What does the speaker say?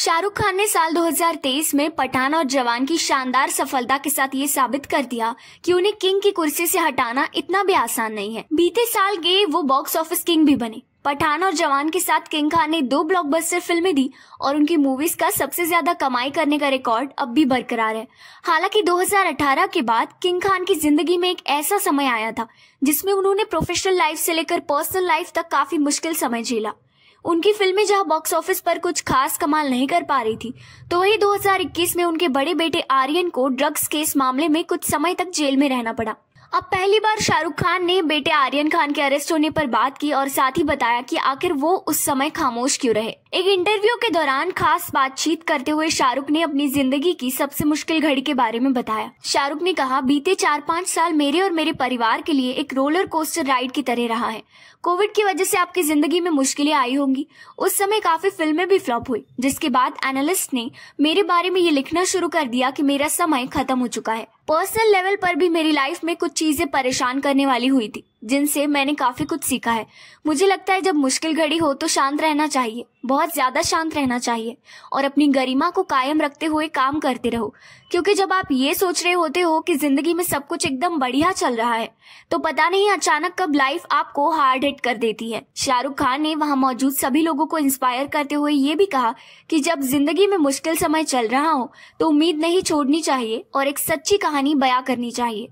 शाहरुख खान ने साल 2023 में पठान और जवान की शानदार सफलता के साथ ये साबित कर दिया कि उन्हें किंग की कुर्सी से हटाना इतना भी आसान नहीं है बीते साल गए वो बॉक्स ऑफिस किंग भी बने पठान और जवान के साथ किंग खान ने दो ब्लॉकबस्टर फिल्में दी और उनकी मूवीज का सबसे ज्यादा कमाई करने का रिकॉर्ड अब भी बरकरार है हालांकि 2018 के बाद किंग खान की जिंदगी में एक ऐसा समय आया था जिसमें उन्होंने प्रोफेशनल लाइफ से लेकर पर्सनल लाइफ तक काफी मुश्किल समय झेला उनकी फिल्में जहां बॉक्स ऑफिस पर कुछ खास कमाल नहीं कर पा रही थी तो वही 2021 में उनके बड़े बेटे आर्यन को ड्रग्स केस मामले में कुछ समय तक जेल में रहना पड़ा अब पहली बार शाहरुख खान ने बेटे आर्यन खान के अरेस्ट होने पर बात की और साथ ही बताया कि आखिर वो उस समय खामोश क्यों रहे एक इंटरव्यू के दौरान खास बातचीत करते हुए शाहरुख ने अपनी जिंदगी की सबसे मुश्किल घड़ी के बारे में बताया शाहरुख ने कहा बीते चार पाँच साल मेरे और मेरे परिवार के लिए एक रोलर कोस्टर राइड की तरह रहा है कोविड की वजह से आपकी जिंदगी में मुश्किलें आई होंगी उस समय काफी फिल्में भी फ्लॉप हुई जिसके बाद एनालिस्ट ने मेरे बारे में ये लिखना शुरू कर दिया कि मेरा समय खत्म हो चुका है पर्सनल लेवल पर भी मेरी लाइफ में कुछ चीज़ें परेशान करने वाली हुई थी जिनसे मैंने काफी कुछ सीखा है मुझे लगता है जब मुश्किल घड़ी हो तो शांत रहना चाहिए बहुत ज्यादा शांत रहना चाहिए और अपनी गरिमा को कायम रखते हुए काम करते रहो क्योंकि जब आप ये सोच रहे होते हो कि जिंदगी में सब कुछ एकदम बढ़िया चल रहा है तो पता नहीं अचानक कब लाइफ आपको हार्ड हिट कर देती है शाहरुख खान ने वहां मौजूद सभी लोगों को इंस्पायर करते हुए ये भी कहा कि जब जिंदगी में मुश्किल समय चल रहा हो तो उम्मीद नहीं छोड़नी चाहिए और एक सच्ची कहानी बया करनी चाहिए